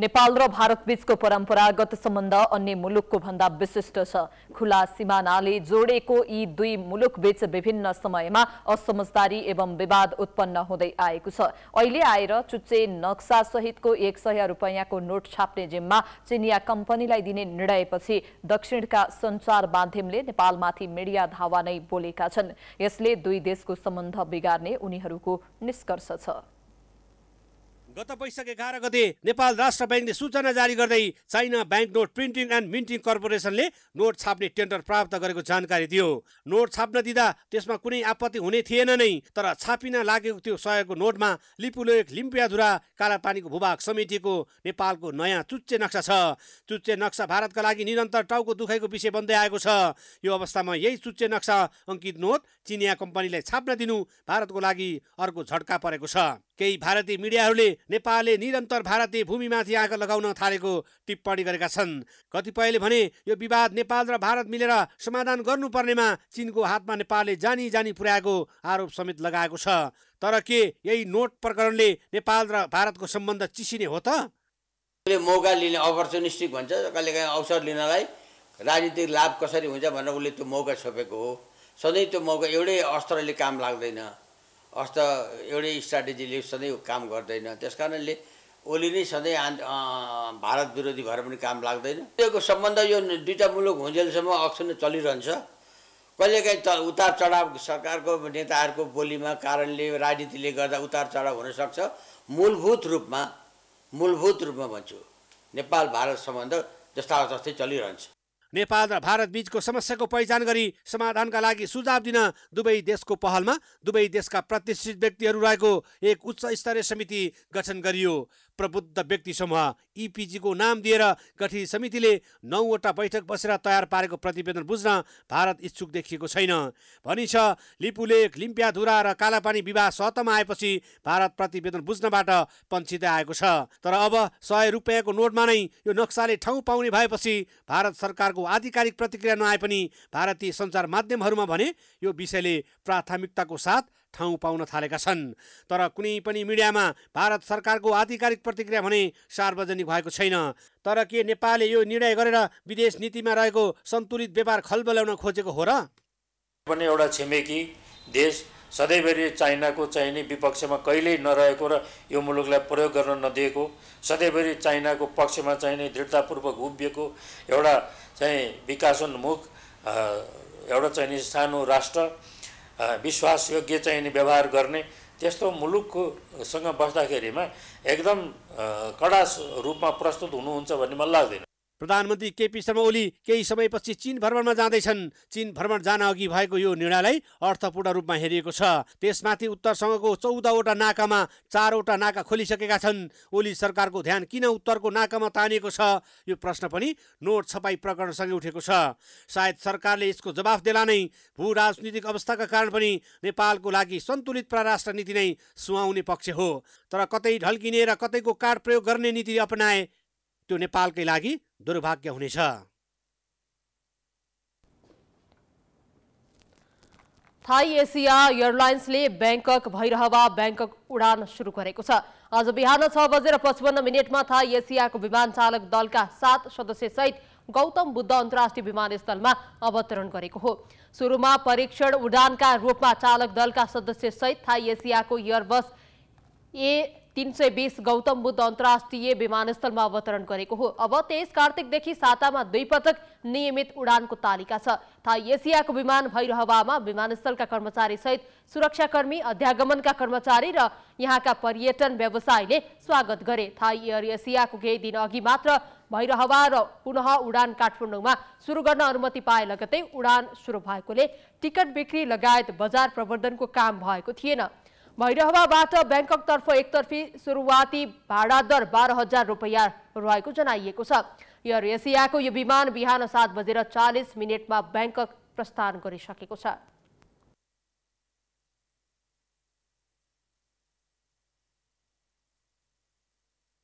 नेपाल र भारतबीचको परम्परागत सम्बन्ध अन्य मुलुकको भन्दा विशिष्ट छ खुला सिमानाले जोडेको यी दुई मुलुकबीच विभिन्न समयमा असमझदारी एवं विवाद उत्पन्न हुँदै आएको छ अहिले आएर चुच्चे नक्सा सहितको एक सय रुपियाँको नोट छाप्ने जिम्मा चिनिया कम्पनीलाई दिने निर्णयपछि दक्षिणका सञ्चार माध्यमले नेपालमाथि मिडिया धावा नै बोलेका छन् यसले दुई देशको सम्बन्ध बिगार्ने उनीहरूको निष्कर्ष छ गत वैशाख एघार गते नेपाल राष्ट्र ब्याङ्कले सूचना जारी गर्दै China bank note printing and minting कर्पोरेसनले नोट छाप्ने टेन्डर प्राप्त गरेको जानकारी दियो नोट छाप्न दिँदा त्यसमा कुनै आपत्ति हुने थिएन नै तर छापिन लागेको त्यो सहयोगको नोटमा लिपुलेक लिम्पियाधुरा कालापानीको भूभाग समितिको नेपालको नयाँ चुच्चे नक्सा छ चुच्चे नक्सा भारतका लागि निरन्तर टाउको दुखाइको विषय बन्दै आएको छ यो अवस्थामा यही चुच्चे नक्सा अङ्कित नोट चिनिया कम्पनीलाई छाप्न दिनु भारतको लागि अर्को झट्का परेको छ केही भारतीय मिडियाहरूले नेपालले निरन्तर भारतीय भूमिमाथि आग लगाउन थालेको टिप्पणी गरेका छन् कतिपयले भने यो विवाद नेपाल र भारत मिलेर समाधान गर्नुपर्नेमा चिनको हातमा नेपालले जानी जानी पुर्याएको आरोप समेत लगाएको छ तर के यही नोट प्रकरणले नेपाल र भारतको सम्बन्ध चिसिने हो त मौका लिने अपर्चुनिस्टिक भन्छ कहिलेकाहीँ अवसर लिनलाई राजनीतिक लाभ कसरी हुन्छ भनेर उसले त्यो मौका छोपेको हो सधैँ त्यो मौका एउटै अस्त्रले काम लाग्दैन अस्त एउटै स्ट्राटेजीले सधैँ काम गर्दैन त्यस कारणले ओली नै सधैँ भारत विरोधी भएर पनि काम लाग्दैन त्यो सम्बन्ध यो दुईवटा मुलुक हुन्जेलसम्म अक्सन चलिरहन्छ कहिलेकाहीँ त उतार चढाव सरकारको नेताहरूको बोलीमा कारणले राजनीतिले गर्दा उतार चढाव हुनसक्छ मूलभूत रूपमा मूलभूत रूपमा भन्छु नेपाल भारत सम्बन्ध जस्ता जस्तै चलिरहन्छ नेपाल र भारत बीचको समस्याको पहिचान गरी समाधानका लागि सुझाव दिन दुवै देशको पहलमा दुवै देशका प्रतिष्ठित व्यक्तिहरू रहेको एक उच्च स्तरीय समिति गठन गरियो प्रबुद्ध व्यक्ति समूह इपिजीको नाम दिएर गठित समितिले नौवटा बैठक बसेर तयार पारेको प्रतिवेदन बुझ्न भारत इच्छुक देखिएको छैन भनिन्छ लिपुलेख लिम्प्याधुरा र कालापानी विवाह सतहमा आएपछि भारत प्रतिवेदन बुझ्नबाट पञ्चित आएको छ तर अब सय रुपियाँको नोटमा नै यो नक्साले ठाउँ पाउने भएपछि भारत सरकारको आधिकारिक प्रतिक्रिया नआए पनि भारतीय सञ्चार माध्यमहरूमा भने यो विषयले प्राथमिकताको साथ ठाउँ पाउन थालेका छन् तर कुनै पनि मिडियामा भारत सरकारको आधिकारिक प्रतिक्रिया भने सार्वजनिक भएको छैन तर के नेपालले यो निर्णय गरेर विदेश नीतिमा रहेको सन्तुलित व्यापार खलबल्याउन खोजेको हो र पनि एउटा छिमेकी देश सधैँभरि चाइनाको चाहिने विपक्षमा कहिल्यै नरहेको र यो मुलुकलाई प्रयोग गर्न नदिएको सधैँभरि चाइनाको पक्षमा चाहिने दृढतापूर्वक उभिएको एउटा चाहिँ विकासोन्मुख एउटा चाहिने सानो राष्ट्र विश्वासयोग्य चाहिँ व्यवहार गर्ने त्यस्तो मुलुककोसँग बस्दाखेरिमा एकदम कडा रूपमा प्रस्तुत हुनुहुन्छ भन्ने मलाई लाग्दैन प्रधानमन्त्री केपी शर्मा ओली केही समयपछि चीन भ्रमणमा जाँदैछन् चीन भ्रमण जान अघि भएको यो निर्णयलाई अर्थपूर्ण रूपमा हेरिएको छ त्यसमाथि उत्तरसँगको चौधवटा नाकामा चारवटा नाका खोलिसकेका छन् ओली सरकारको ध्यान किन उत्तरको नाकामा तानिएको छ यो प्रश्न पनि नोट छपाई प्रकरणसँगै उठेको छ सायद सरकारले यसको जवाफ देला नै भू राजनीतिक अवस्थाका कारण पनि नेपालको लागि सन्तुलित परराष्ट्र नीति नै सुहाउने पक्ष हो तर कतै ढल्किने र कतैको कार्ड प्रयोग गर्ने नीति अपनाए त्यो नेपालकै लागि दुर्भाग्य हुनेछ थाई एसिया एयरलाइन्सले ब्याङ्कक भइरहवा ब्याङ्कक उडान सुरु गरेको छ आज बिहान छ बजेर पचपन्न मिनटमा थाई एसियाको विमान चालक दलका सात सदस्य सहित गौतम बुद्ध अन्तर्राष्ट्रिय विमानस्थलमा अवतरण गरेको हो सुरुमा परीक्षण उडानका रूपमा चालक दलका सदस्यसहित थाई एसियाको एयरबस ए तिन सय बिस गौतम बुद्ध अन्तर्राष्ट्रिय विमानस्थलमा अवतरण गरेको हो अब तेइस कार्तिकदेखि सातामा दुई पटक नियमित उडानको तालिका छ थाई एसियाको विमान भइरहवामा विमानस्थलका कर्मचारी सहित सुरक्षाकर्मी अध्यागमनका कर्मचारी र यहाँका पर्यटन व्यवसायले स्वागत गरे थाई एयर एसियाको केही दिन अघि मात्र भैर हवा र पुनः उडान काठमाडौँमा सुरु गर्न अनुमति पाए लगतै उडान सुरु भएकोले टिकट बिक्री लगायत बजार प्रवर्धनको काम भएको थिएन भइरहबाट ब्याङ्कक तर्फ एकतर्फी शुरुआती भाडा दर बाहर हजार रुपया रहकर जनाइएको एयर एशिया को यह विमान बिहान सात बजे चालीस मिनट में बैंक प्रस्थान कर